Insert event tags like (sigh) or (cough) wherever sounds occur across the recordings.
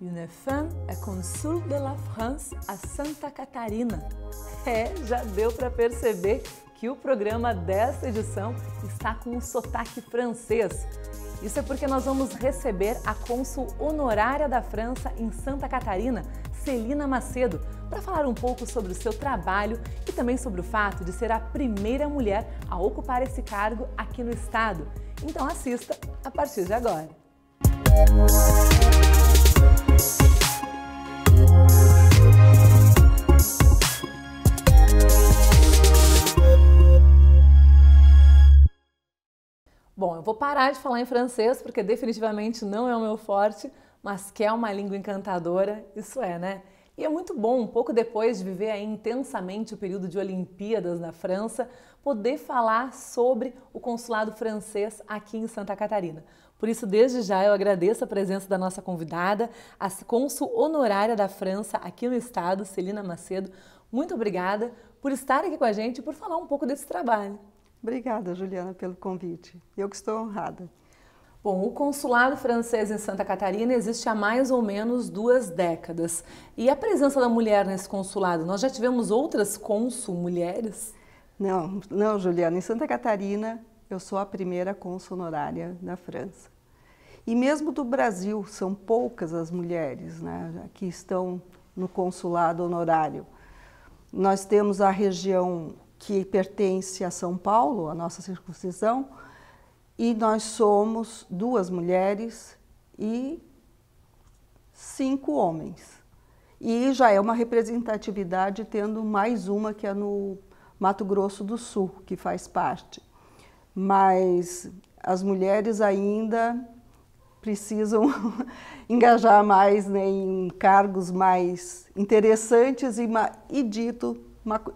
Une femme é consul de la France a Santa Catarina. É, já deu para perceber que o programa desta edição está com um sotaque francês. Isso é porque nós vamos receber a consul honorária da França em Santa Catarina, Celina Macedo, para falar um pouco sobre o seu trabalho e também sobre o fato de ser a primeira mulher a ocupar esse cargo aqui no estado. Então assista a partir de agora. Música Bom, eu vou parar de falar em francês porque definitivamente não é o meu forte, mas que é uma língua encantadora, isso é, né? E é muito bom, um pouco depois de viver intensamente o período de Olimpíadas na França, poder falar sobre o consulado francês aqui em Santa Catarina. Por isso, desde já, eu agradeço a presença da nossa convidada, a consul honorária da França aqui no estado, Celina Macedo. Muito obrigada por estar aqui com a gente e por falar um pouco desse trabalho. Obrigada, Juliana, pelo convite. Eu que estou honrada. Bom, o consulado francês em Santa Catarina existe há mais ou menos duas décadas. E a presença da mulher nesse consulado, nós já tivemos outras cônsul mulheres? Não, não, Juliana. Em Santa Catarina, eu sou a primeira consul honorária da França. E mesmo do Brasil, são poucas as mulheres né, que estão no consulado honorário. Nós temos a região que pertence a São Paulo, a nossa circuncisão, e nós somos duas mulheres e cinco homens. E já é uma representatividade, tendo mais uma que é no Mato Grosso do Sul, que faz parte. Mas as mulheres ainda precisam (laughs) engajar mais né, em cargos mais interessantes e, e dito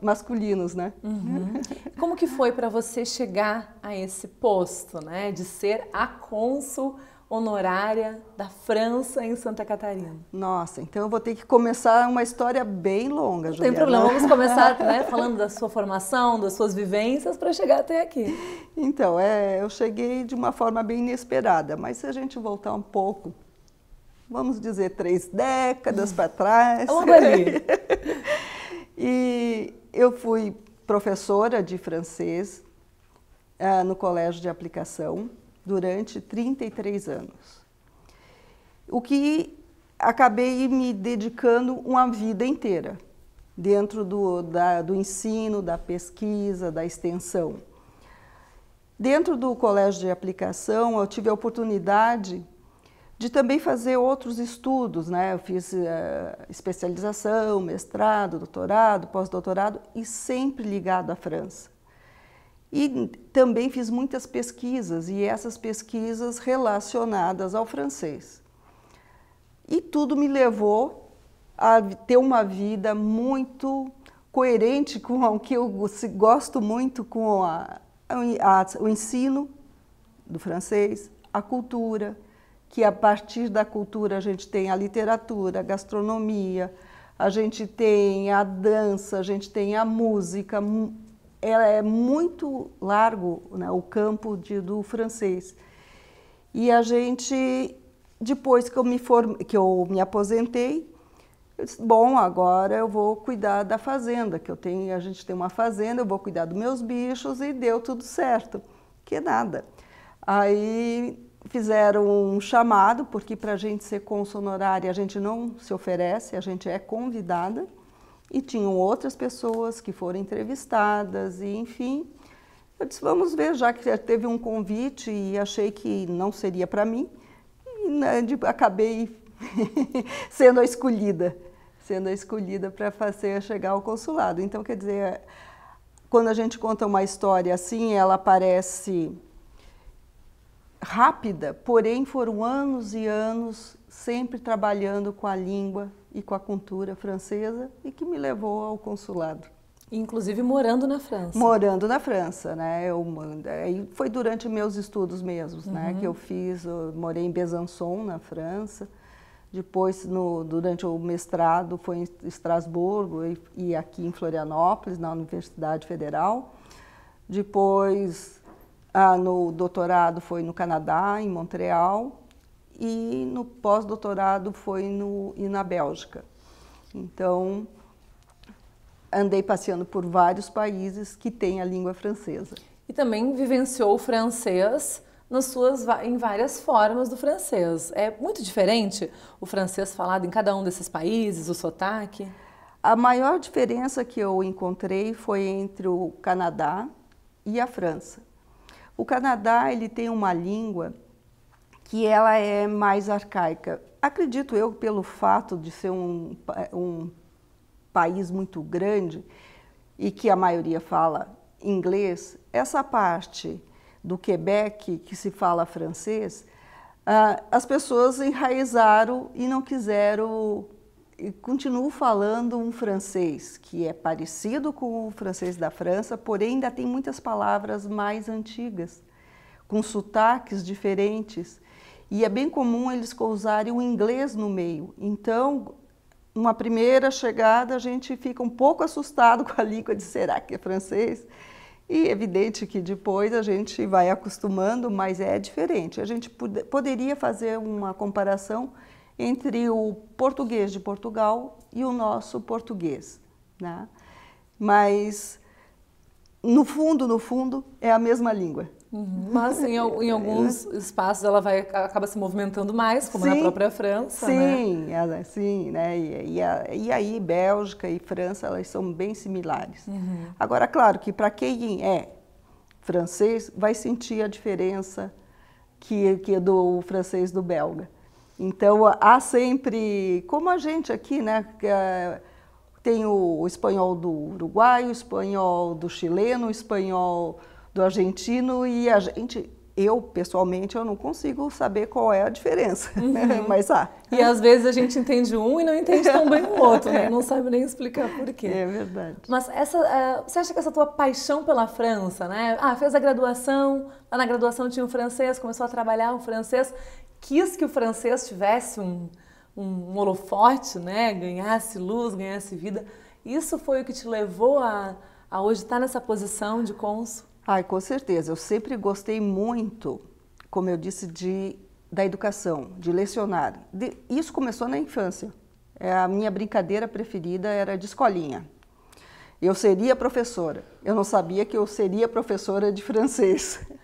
masculinos, né? Uhum. Como que foi para você chegar a esse posto, né, de ser a cônsul honorária da França em Santa Catarina? Nossa, então eu vou ter que começar uma história bem longa, Não tem problema, vamos (laughs) começar né, falando da sua formação, das suas vivências para chegar até aqui. Então, é, eu cheguei de uma forma bem inesperada, mas se a gente voltar um pouco, vamos dizer três décadas hum. para trás. É Logo (laughs) ali. E eu fui professora de francês uh, no colégio de aplicação durante 33 anos. O que acabei me dedicando uma vida inteira dentro do, da, do ensino, da pesquisa, da extensão. Dentro do colégio de aplicação, eu tive a oportunidade de também fazer outros estudos, né? Eu fiz uh, especialização, mestrado, doutorado, pós-doutorado e sempre ligado à França. E também fiz muitas pesquisas e essas pesquisas relacionadas ao francês. E tudo me levou a ter uma vida muito coerente com o que eu gosto muito com a, a, a, o ensino do francês, a cultura, que a partir da cultura a gente tem a literatura, a gastronomia, a gente tem a dança, a gente tem a música. Ela é muito largo né, o campo de, do francês. E a gente, depois que eu me, form... que eu me aposentei, eu disse, bom, agora eu vou cuidar da fazenda, que eu tenho, a gente tem uma fazenda, eu vou cuidar dos meus bichos e deu tudo certo. Que nada. Aí fizeram um chamado, porque para a gente ser honorária a gente não se oferece, a gente é convidada. E tinham outras pessoas que foram entrevistadas, e enfim. Eu disse, vamos ver, já que teve um convite e achei que não seria para mim, e né, acabei (laughs) sendo a escolhida, sendo a escolhida para fazer chegar ao consulado. Então, quer dizer, quando a gente conta uma história assim, ela parece rápida, porém foram anos e anos sempre trabalhando com a língua e com a cultura francesa e que me levou ao consulado. Inclusive morando na França. Morando na França, né? Eu, foi durante meus estudos mesmos, né? uhum. né? Que eu fiz, eu morei em Besançon, na França. Depois, no, durante o mestrado, foi em Estrasburgo e, e aqui em Florianópolis, na Universidade Federal. Depois, ah, no doutorado foi no Canadá, em Montreal, e no pós-doutorado foi no, e na Bélgica. Então, andei passeando por vários países que têm a língua francesa. E também vivenciou o francês nas suas, em várias formas do francês. É muito diferente o francês falado em cada um desses países, o sotaque? A maior diferença que eu encontrei foi entre o Canadá e a França. O Canadá ele tem uma língua que ela é mais arcaica. Acredito eu, pelo fato de ser um, um país muito grande e que a maioria fala inglês, essa parte do Quebec que se fala francês, ah, as pessoas enraizaram e não quiseram continuo falando um francês que é parecido com o francês da França, porém ainda tem muitas palavras mais antigas, com sotaques diferentes. E é bem comum eles usarem o inglês no meio. Então, uma primeira chegada, a gente fica um pouco assustado (laughs) com a língua de será que é francês? E é evidente que depois a gente vai acostumando, mas é diferente. A gente poderia fazer uma comparação entre o português de Portugal e o nosso português. Né? Mas, no fundo, no fundo, é a mesma língua. Uhum. Mas em, em, (laughs) é. alguns espaços ela vai acaba se movimentando mais, como sim, na própria França. Né? Sim, né? Ela, sim, né? E, e, e, aí Bélgica e França elas são bem similares. Uhum. Agora, claro que para quem é francês vai sentir a diferença que, que é do francês do belga. Então, há sempre, como a gente aqui, né, eh, tem o, espanhol do uruguaio, o espanhol do chileno, o espanhol do argentino e a gente eu pessoalmente eu não consigo saber qual é a diferença, (laughs) né, uhum. mas há. Ah. E às vezes a gente entende um e não entende tão bem o outro, né? não sabe nem explicar por quê. É verdade. Mas essa, eh, você acha que essa tua paixão pela França, né? Ah, fez a graduação, lá na graduação tinha o francês, começou a trabalhar o francês quis que o francês tivesse um, um holofote, né? ganhasse luz, ganhasse vida. Isso foi o que te levou a, a hoje estar nessa posição de cônsul? Ai, com certeza. Eu sempre gostei muito, como eu disse, de, da educação, de lecionar. De, isso começou na infância. É, a minha brincadeira preferida era de escolinha. Eu seria professora. Eu não sabia que eu seria professora de francês. (laughs)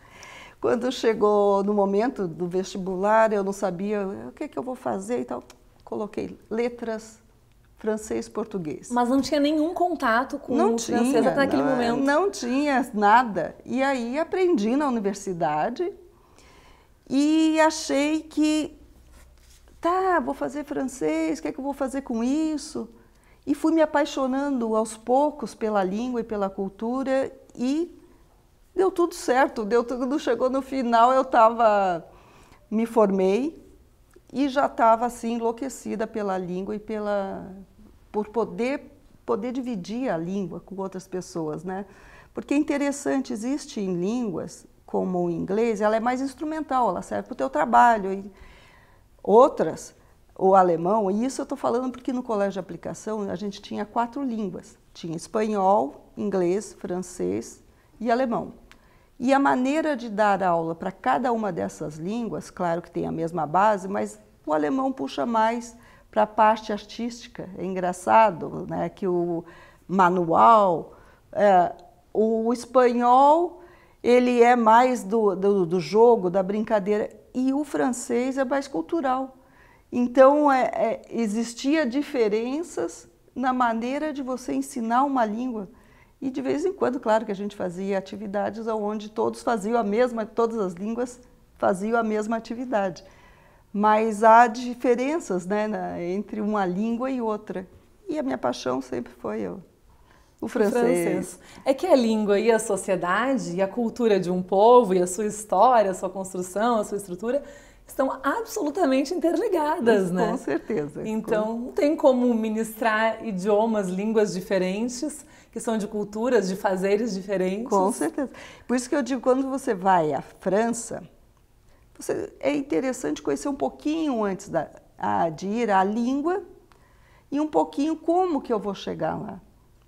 Quando chegou no momento do vestibular, eu não sabia o que, é que eu vou fazer e tal. Coloquei letras francês português. Mas não tinha nenhum contato com não o tinha, francês até naquele não, momento. Não tinha nada. E aí aprendi na universidade e achei que tá, vou fazer francês, o que é que eu vou fazer com isso? E fui me apaixonando aos poucos pela língua e pela cultura e Deu tudo certo, deu tudo, chegou no final, eu estava, me formei e já estava assim enlouquecida pela língua e pela por poder poder dividir a língua com outras pessoas, né? Porque é interessante, existe em línguas como o inglês, ela é mais instrumental, ela serve para o teu trabalho. E outras, o alemão, e isso eu estou falando porque no colégio de aplicação a gente tinha quatro línguas. Tinha espanhol, inglês, francês e alemão. E a maneira de dar aula para cada uma dessas línguas, claro que tem a mesma base, mas o alemão puxa mais para a parte artística. É engraçado né, que o manual, é, o espanhol, ele é mais do, do, do, jogo, da brincadeira, e o francês é mais cultural. Então, é, é, existia diferenças na maneira de você ensinar uma língua. E de vez em quando, claro que a gente fazia atividades onde todos faziam a mesma, todas as línguas faziam a mesma atividade. Mas há diferenças né, na, entre uma língua e outra. E a minha paixão sempre foi eu. O francês. o francês. É que a língua e a sociedade e a cultura de um povo e a sua história, a sua construção, a sua estrutura estão absolutamente interligadas, né? Com certeza. Então, não tem como ministrar idiomas, línguas diferentes que são de culturas, de fazeres diferentes. Com certeza. Por isso que eu digo, quando você vai à França, você, é interessante conhecer um pouquinho antes da, a, de ir a língua e um pouquinho como que eu vou chegar lá,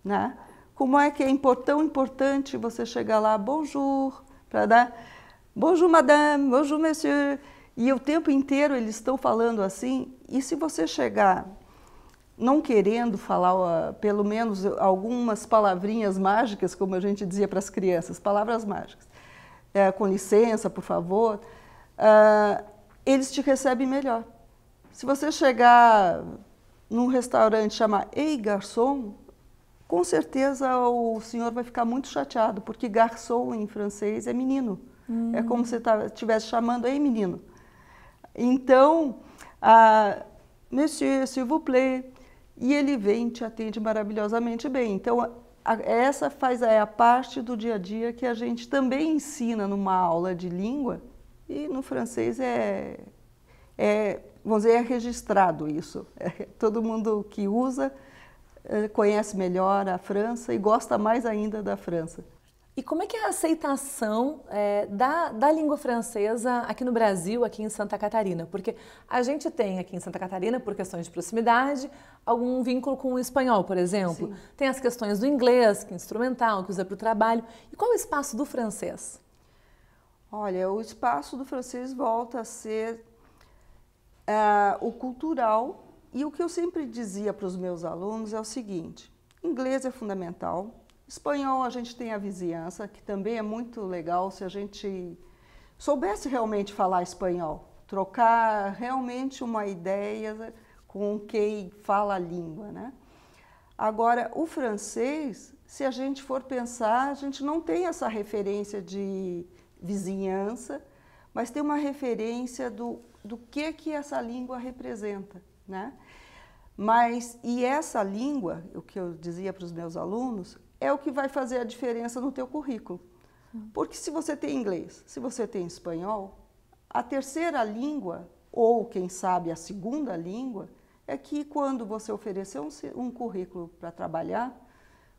né? Como é que é tão importante você chegar lá, bonjour, para dar bonjour madame, bonjour monsieur, e o tempo inteiro eles estão falando assim, e se você chegar não querendo falar, pelo menos algumas palavrinhas mágicas, como a gente dizia para as crianças, palavras mágicas, é, com licença, por favor, uh, eles te recebem melhor. Se você chegar num restaurante e chamar, ei, garçom, com certeza o senhor vai ficar muito chateado, porque garçom em francês é menino. Hum. É como se estivesse tá, chamando, ei, menino. Então, uh, monsieur, s'il vous plaît, e ele vem e te atende maravilhosamente bem. Então, a, essa faz é a parte do dia a dia que a gente também ensina numa aula de língua e no francês é, é vamos dizer, é registrado isso. (laughs) É, todo mundo que usa é, conhece melhor a França e gosta mais ainda da França. E como é que é a aceitação é, da, da língua francesa aqui no Brasil, aqui em Santa Catarina? Porque a gente tem aqui em Santa Catarina, por questões de proximidade, algum vínculo com o espanhol, por exemplo. Sim. Tem as questões do inglês, que é instrumental, que usa para o trabalho. E qual é o espaço do francês? Olha, o espaço do francês volta a ser uh, o cultural. E o que eu sempre dizia para os meus alunos é o seguinte: inglês é fundamental, Espanhol, a gente tem a vizinhança, que também é muito legal se a gente soubesse realmente falar espanhol, trocar realmente uma ideia com quem fala a língua, né? Agora, o francês, se a gente for pensar, a gente não tem essa referência de vizinhança, mas tem uma referência do, do que, que essa língua representa, né? Mas, e essa língua, o que eu dizia para os meus alunos, é o que vai fazer a diferença no teu currículo. Porque se você tem inglês, se você tem espanhol, a terceira língua, ou quem sabe a segunda língua, é que quando você oferecer um, um currículo para trabalhar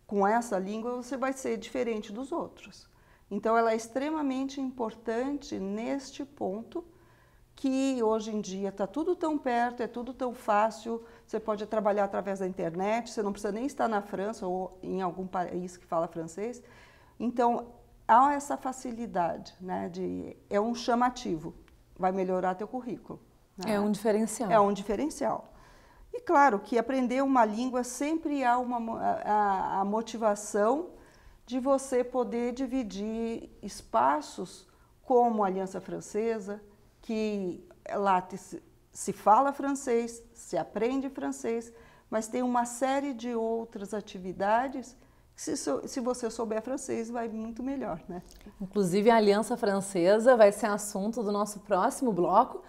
com essa língua, você vai ser diferente dos outros. Então, ela é extremamente importante neste ponto que hoje em dia está tudo tão perto, é tudo tão fácil, você pode trabalhar através da internet, você não precisa nem estar na França ou em algum país que fala francês. Então, há essa facilidade, né, de, é um chamativo, vai melhorar teu currículo. Né? É um diferencial. É um diferencial. E claro que aprender uma língua sempre há uma, a, a motivação de você poder dividir espaços como a Aliança Francesa, que lá se, fala francês, se aprende francês, mas tem uma série de outras atividades se, se, você souber francês, vai muito melhor, né? Inclusive, a Aliança Francesa vai ser assunto do nosso próximo bloco.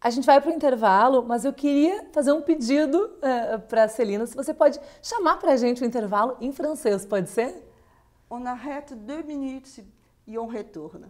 A gente vai para o intervalo, mas eu queria fazer um pedido uh, eh, para a Celina, se você pode chamar para a gente o intervalo em francês, pode ser? On arrête deux minutes e on retourne.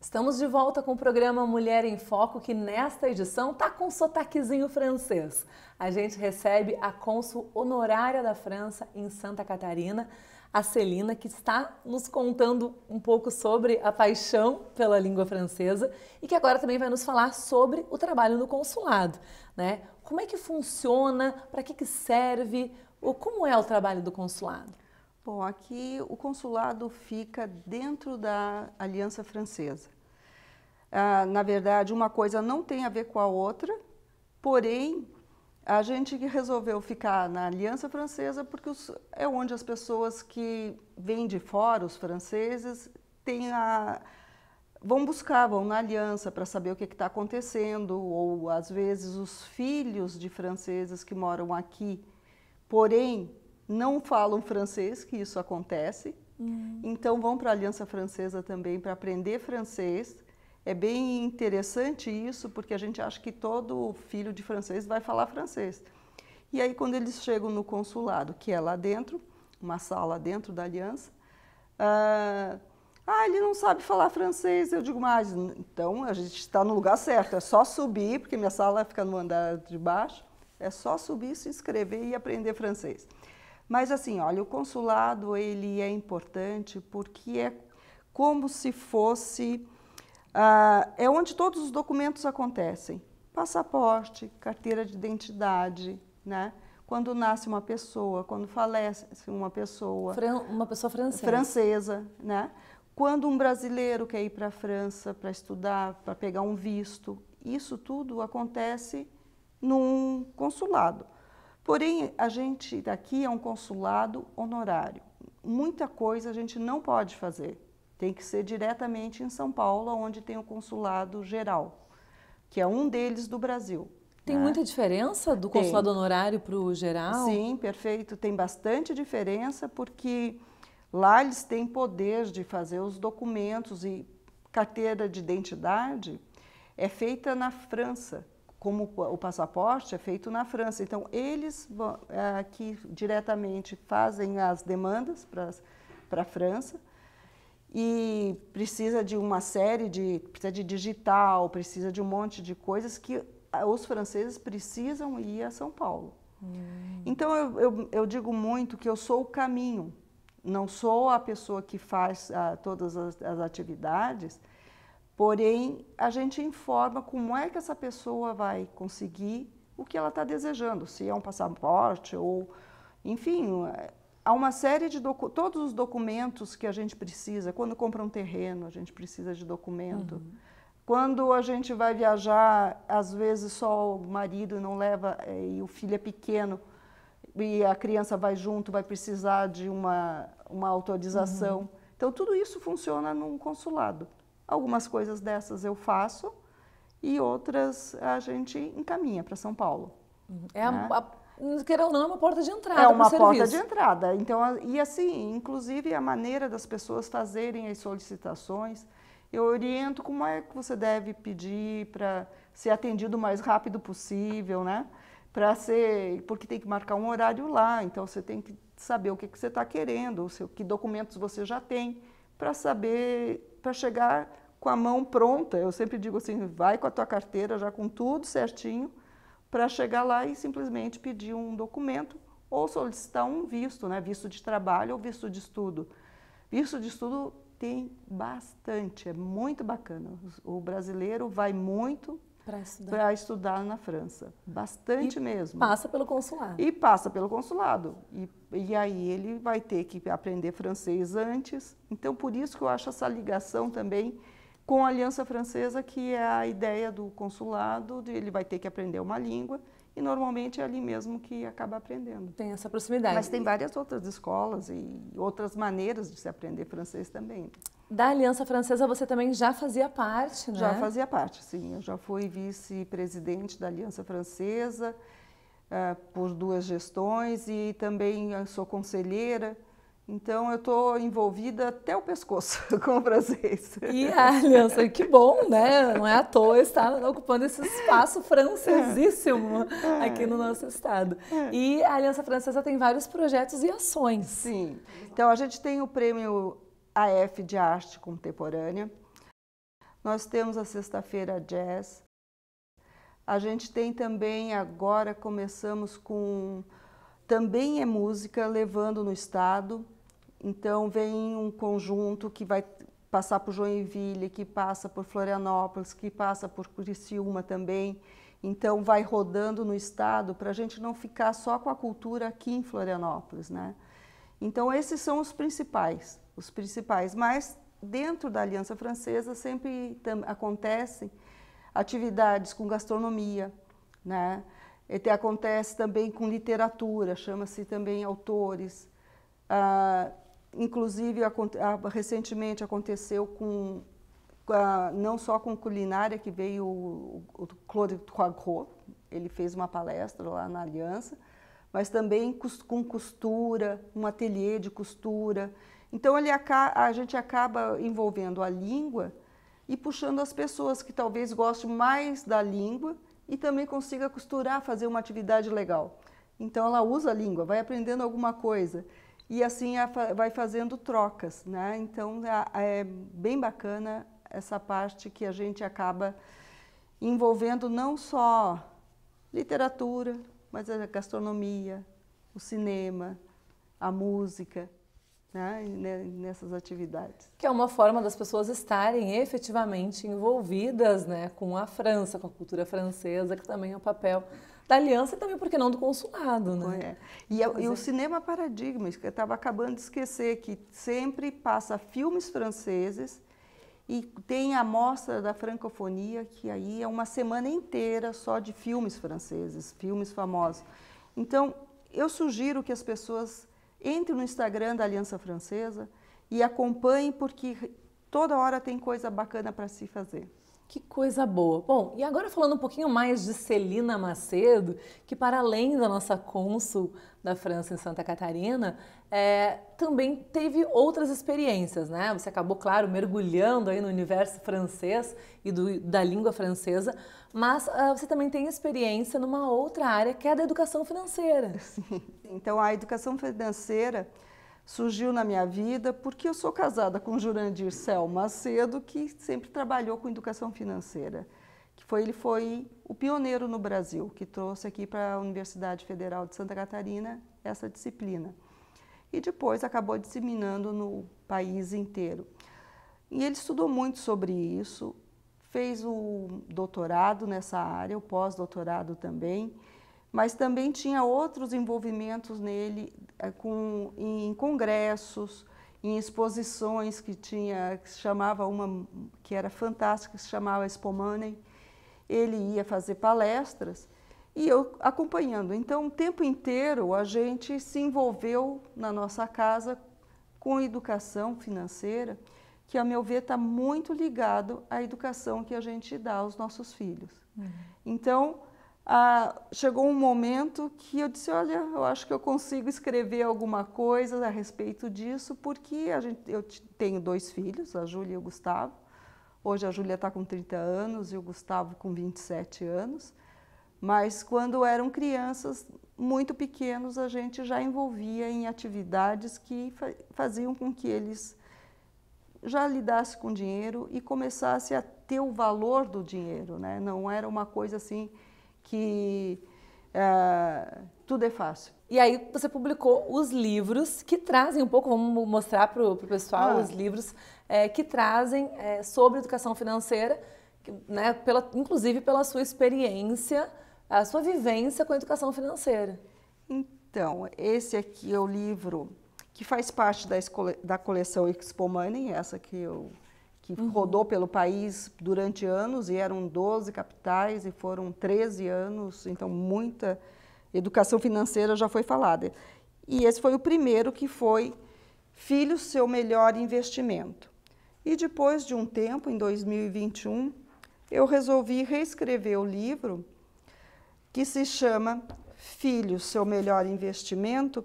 Estamos de volta com o programa Mulher em Foco, que nesta edição tá com sotaquezinho francês. A gente recebe a cônsul honorária da França em Santa Catarina, a Celina, que está nos contando um pouco sobre a paixão pela língua francesa e que agora também vai nos falar sobre o trabalho no consulado, né? Como é que funciona, para que, que serve, ou como é o trabalho do consulado? Bom, aqui o consulado fica dentro da Aliança Francesa. Ah, na verdade, uma coisa não tem a ver com a outra, porém, a gente resolveu ficar na Aliança Francesa porque os, é onde as pessoas que vêm de fora, os franceses, têm a, vão buscar, vão na Aliança para saber o que está acontecendo, ou às vezes os filhos de franceses que moram aqui, porém não falam francês, que isso acontece, uhum. então vão para a Aliança Francesa também para aprender francês é bem interessante isso, porque a gente acha que todo filho de francês vai falar francês. E aí, quando eles chegam no consulado, que é lá dentro, uma sala dentro da aliança, ah, ah, ele não sabe falar francês. Eu digo, mas então a gente está no lugar certo, é só subir, porque minha sala fica no andar de baixo, é só subir, se inscrever e aprender francês. Mas assim, olha, o consulado ele é importante porque é como se fosse ah, é onde todos os documentos acontecem. Passaporte, carteira de identidade, né? quando nasce uma pessoa, quando falece uma pessoa. Fran uma pessoa francesa. Francesa, né? Quando um brasileiro quer ir para a França para estudar, para pegar um visto, isso tudo acontece num consulado. Porém, a gente daqui é um consulado honorário. Muita coisa a gente não pode fazer. Tem que ser diretamente em São Paulo, onde tem o consulado geral, que é um deles do Brasil. Tem né? muita diferença do consulado tem. honorário para o geral? Sim, perfeito. Tem bastante diferença, porque lá eles têm poder de fazer os documentos e carteira de identidade é feita na França, como o passaporte é feito na França. Então, eles é, que diretamente fazem as demandas para a França e precisa de uma série de precisa de digital, precisa de um monte de coisas que ah, os franceses precisam ir a São Paulo. Hum. Então eu, eu, eu, digo muito que eu sou o caminho, não sou a pessoa que faz a, ah, todas as, as atividades, porém a gente informa como é que essa pessoa vai conseguir o que ela está desejando, se é um passaporte ou enfim, é, há uma série de todos os documentos que a gente precisa. Quando compra um terreno, a gente precisa de documento. Uhum. Quando a gente vai viajar, às vezes só o marido não leva eh, e o filho é pequeno e a criança vai junto, vai precisar de uma, uma autorização. Uhum. Então, tudo isso funciona num consulado. Algumas coisas dessas eu faço e outras a gente encaminha para São Paulo. Uhum. É né? a, a Quer ou não, é uma porta de entrada. É uma porta de entrada. Então, e assim, inclusive a maneira das pessoas fazerem as solicitações, eu oriento como é que você deve pedir para ser atendido o mais rápido possível, né? Para ser, porque tem que marcar um horário lá, então você tem que saber o que, que você está querendo, seu, que documentos você já tem, para saber, para chegar com a mão pronta. Eu sempre digo assim, vai com a tua carteira já com tudo certinho, para chegar lá e simplesmente pedir um documento ou solicitar um visto, né? visto de trabalho ou visto de estudo. Visto de estudo tem bastante, é muito bacana. O brasileiro vai muito para estudar. estudar. na França, bastante e mesmo. Passa pelo consulado. E passa pelo consulado. E, e aí ele vai ter que aprender francês antes. Então, por isso que eu acho essa ligação também com a Aliança Francesa, que é a ideia do consulado, de ele vai ter que aprender uma língua, e normalmente é ali mesmo que acaba aprendendo. Tem essa proximidade. Mas tem várias outras escolas e outras maneiras de se aprender francês também. Da Aliança Francesa você também já fazia parte, né? Já fazia parte, sim. Eu já fui vice-presidente da Aliança Francesa uh, por duas gestões e também ah, sou conselheira então eu estou envolvida até o pescoço (laughs) com o francês. E a aliança, que bom, né? Não é à toa estar ocupando esse espaço é. francesíssimo é. aqui no nosso estado. É. E a Aliança Francesa tem vários projetos e ações. Sim. Então a gente tem o prêmio AF de Arte Contemporânea. Nós temos a sexta-feira jazz. A gente tem também agora começamos com também é música levando no estado então vem um conjunto que vai passar por Joinville, que passa por Florianópolis, que passa por Curiciúma também. Então vai rodando no estado para a gente não ficar só com a cultura aqui em Florianópolis, né? Então esses são os principais, os principais. Mas dentro da Aliança Francesa sempre acontecem atividades com gastronomia, né? E acontece também com literatura, chama-se também autores. Uh, inclusive, recentemente aconteceu com, não só com culinária, que veio o, Claude Coagro ele fez uma palestra lá na Aliança, mas também com costura, um ateliê de costura. Então, ele, a gente acaba envolvendo a língua e puxando as pessoas que talvez gostem mais da língua e também consiga costurar, fazer uma atividade legal. Então ela usa a língua, vai aprendendo alguma coisa e assim vai fazendo trocas, né? Então é bem bacana essa parte que a gente acaba envolvendo não só literatura, mas a gastronomia, o cinema, a música, né? nessas atividades. Que é uma forma das pessoas estarem efetivamente envolvidas né? com a França, com a cultura francesa, que também é o papel da aliança e também, porque não, do consulado. Né? É. E, e, o é cinema paradigma, eu estava acabando de esquecer, que sempre passa filmes franceses e tem a mostra da francofonia, que aí é uma semana inteira só de filmes franceses, filmes famosos. Então, eu sugiro que as pessoas entrem no Instagram da Aliança Francesa e acompanhem, porque toda hora tem coisa bacana para se fazer. Que coisa boa! Bom, e agora falando um pouquinho mais de Celina Macedo, que para além da nossa cônsul da França em Santa Catarina, é, também teve outras experiências, né? Você acabou, claro, mergulhando aí no universo francês e do, da língua francesa, mas uh, você também tem experiência numa outra área, que é a da educação financeira. (laughs) Sim. Então, a educação financeira surgiu na minha vida porque eu sou casada com Jurandir Cel Macedo, que sempre trabalhou com educação financeira. Que foi, ele foi o pioneiro no Brasil, que trouxe aqui para a Universidade Federal de Santa Catarina essa disciplina. E depois acabou disseminando no país inteiro. E ele estudou muito sobre isso, fez o doutorado nessa área, o pós-doutorado também, mas também tinha outros envolvimentos nele eh, com, em congressos, em exposições que tinha, que chamava uma que era fantástica, que se chamava Expo Money. Ele ia fazer palestras e eu acompanhando. Então, o tempo inteiro a gente se envolveu na nossa casa com educação financeira, que a meu ver está muito ligado à educação que a gente dá aos nossos filhos. Uhum. Então, ah, chegou um momento que eu disse, olha, eu acho que eu consigo escrever alguma coisa a respeito disso, porque a gente, eu tenho dois filhos, a Júlia e o Gustavo. Hoje a Júlia está com 30 anos e o Gustavo com 27 anos. Mas quando eram crianças muito pequenos, a gente já envolvia em atividades que faziam com que eles já lidassem com dinheiro e começassem a ter o valor do dinheiro, né? Não era uma coisa assim que uh, tudo é fácil. E aí você publicou os livros que trazem um pouco, vamos mostrar para o pessoal ah. os livros é, que trazem é, sobre educação financeira, né, pela, inclusive pela sua experiência, a sua vivência com a educação financeira. Então, esse aqui é o livro que faz parte da, da coleção Expo Money, essa que eu que uhum. rodou pelo país durante anos e eram 12 capitais e foram 13 anos, então muita educação financeira já foi falada. E esse foi o primeiro que foi Filho, seu melhor investimento. E depois de um tempo, em 2021, eu resolvi reescrever o livro que se chama filhos seu melhor investimento,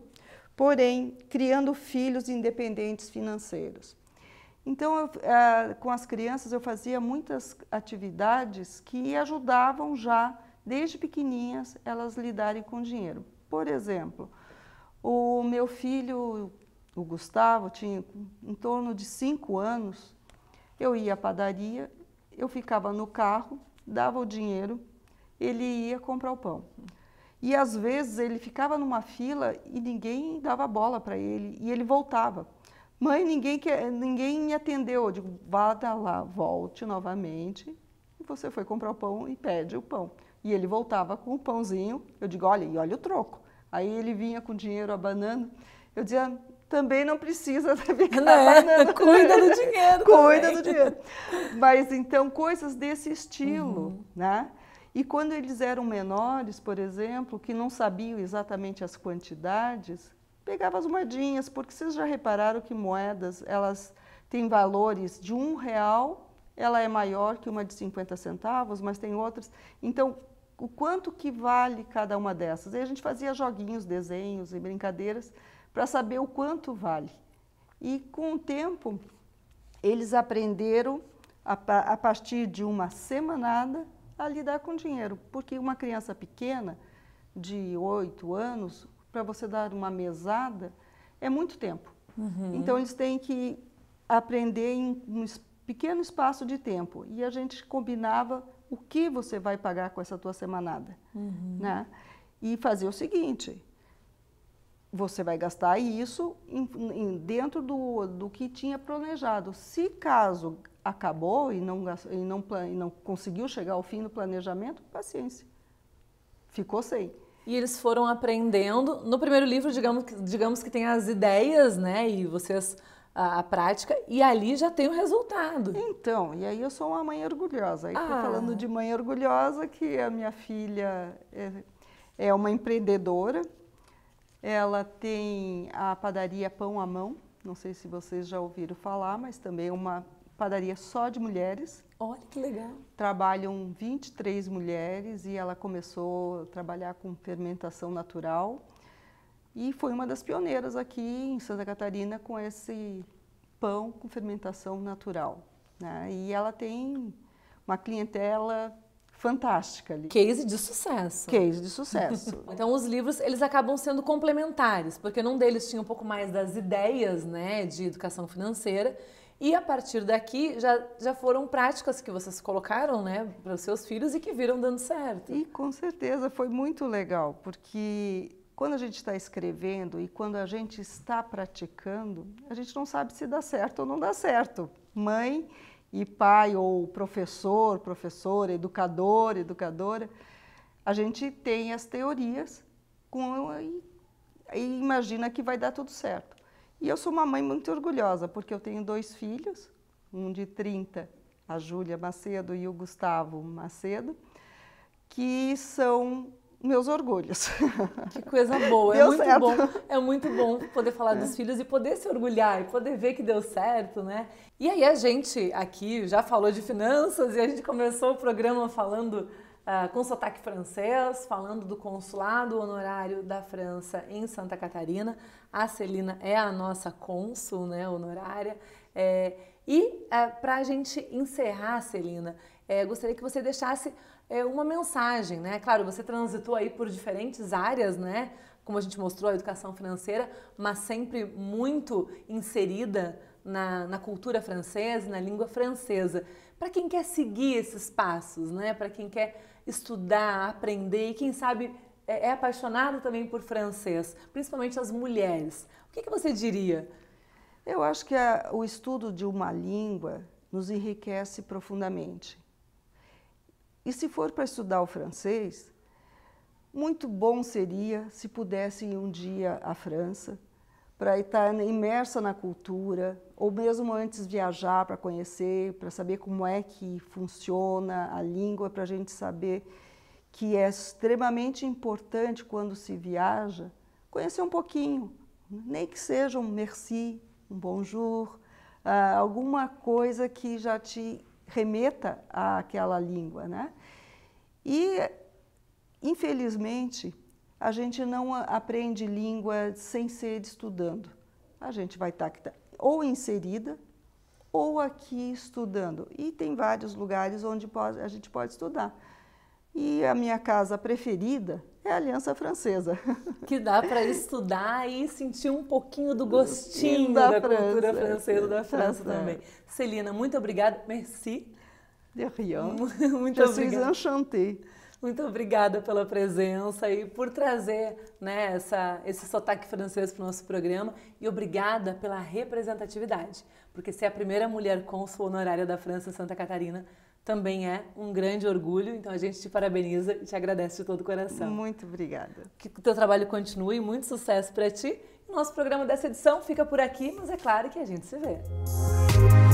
porém criando filhos independentes financeiros. Então, eu, eh, com as crianças, eu fazia muitas atividades que ajudavam já, desde pequenininhas, elas lidarem com dinheiro. Por exemplo, o meu filho, o Gustavo, tinha em torno de cinco anos. Eu ia à padaria, eu ficava no carro, dava o dinheiro, ele ia comprar o pão. E às vezes ele ficava numa fila e ninguém dava bola para ele, e ele voltava Mãe, ninguém, quer, ninguém me atendeu. Eu digo, vá lá, volte novamente. E você foi comprar o pão e pede o pão. E ele voltava com o pãozinho. Eu digo, olha, e olha o troco. Aí ele vinha com dinheiro abanando. Eu dizia, também não precisa (laughs) ficar né? Cuida do dinheiro. Cuida também. do dinheiro. Mas então, coisas desse estilo, uhum. né? E quando eles eram menores, por exemplo, que não sabiam exatamente as quantidades, pegava as moedinhas, porque vocês já repararam que moedas, elas têm valores de um real, ela é maior que uma de 50 centavos, mas tem outras. Então, o quanto que vale cada uma dessas? E a gente fazia joguinhos, desenhos e brincadeiras para saber o quanto vale. E com o tempo, eles aprenderam, a, a partir de uma semanada, a lidar com dinheiro, porque uma criança pequena, de 8 anos, para você dar uma mesada, é muito tempo. Uhum. Então, eles têm que aprender em um pequeno espaço de tempo. E a gente combinava o que você vai pagar com essa tua semanada. Uhum. Né? E fazer o seguinte, você vai gastar isso em, em, dentro do, do que tinha planejado. Se caso acabou e não, e, não, e não conseguiu chegar ao fim do planejamento, paciência. Ficou sem e eles foram aprendendo. No primeiro livro, digamos, digamos que tem as ideias, né? E vocês a, a, prática e ali já tem o resultado. Então, e aí eu sou uma mãe orgulhosa. Aí ah. falando de mãe orgulhosa que a minha filha é, é uma empreendedora. Ela tem a padaria Pão à Mão. Não sei se vocês já ouviram falar, mas também é uma padaria só de mulheres. Olha que legal. Trabalham 23 mulheres e ela começou a trabalhar com fermentação natural e foi uma das pioneiras aqui em Santa Catarina com esse pão com fermentação natural. Né? E ela tem uma clientela fantástica ali. Case de sucesso. Case de sucesso. (laughs) então os livros, eles acabam sendo complementares, porque num deles tinha um pouco mais das ideias, né, de educação financeira, e a partir daqui já, já foram práticas que vocês colocaram né, para os seus filhos e que viram dando certo. E com certeza foi muito legal, porque quando a gente está escrevendo e quando a gente está praticando, a gente não sabe se dá certo ou não dá certo. Mãe e pai, ou professor, professora, educador, educadora, a gente tem as teorias com, e, e imagina que vai dar tudo certo. E eu sou uma mãe muito orgulhosa, porque eu tenho dois filhos, um de 30, a Júlia Macedo e o Gustavo Macedo, que são meus orgulhos. (laughs) Que coisa boa, é deu é muito certo. bom. É muito bom poder falar é. dos filhos e poder se orgulhar e poder ver que deu certo, né? E aí a gente aqui já falou de finanças e a gente começou o programa falando ah, com sotaque francês, falando do consulado honorário da França em Santa Catarina. A Celina é a nossa cônsul né, honorária. É, e uh, é, para a gente encerrar, Celina, é, gostaria que você deixasse é, uma mensagem, né? Claro, você transitou aí por diferentes áreas, né? Como a gente mostrou, a educação financeira, mas sempre muito inserida na, na cultura francesa, na língua francesa. Para quem quer seguir esses passos, né? Para quem quer estudar, aprender e, quem sabe, é, é, apaixonado também por francês, principalmente as mulheres. O que, que você diria? Eu acho que a, o estudo de uma língua nos enriquece profundamente. E se for para estudar o francês, muito bom seria se pudessem um dia à França para estar imersa na cultura, ou mesmo antes viajar para conhecer, para saber como é que funciona a língua, para a gente saber que é extremamente importante quando se viaja conhecer um pouquinho, nem que seja um merci, um bonjour, ah, alguma coisa que já te remeta àquela língua, né? E infelizmente a gente não aprende língua sem ser estudando. A gente vai tá estar tá, ou inserida ou aqui estudando. E tem vários lugares onde a gente pode estudar. E a minha casa preferida é a Aliança Francesa. (laughs) Que dá para estudar e sentir um pouquinho do gostinho da, da cultura francesa da França, também. Celina, muito obrigada. Merci. De rien. (laughs) Muito Je obrigada. suis enchantée. Muito obrigada pela presença e por trazer né, essa, esse sotaque francês para o nosso programa e obrigada pela representatividade, porque ser a primeira mulher cônsul honorária da França em Santa Catarina também é um grande orgulho, então a gente te parabeniza e te agradece de todo o coração. Muito obrigada. Que o teu trabalho continue, muito sucesso para ti. Nosso programa dessa edição fica por aqui, mas é claro que a gente se vê.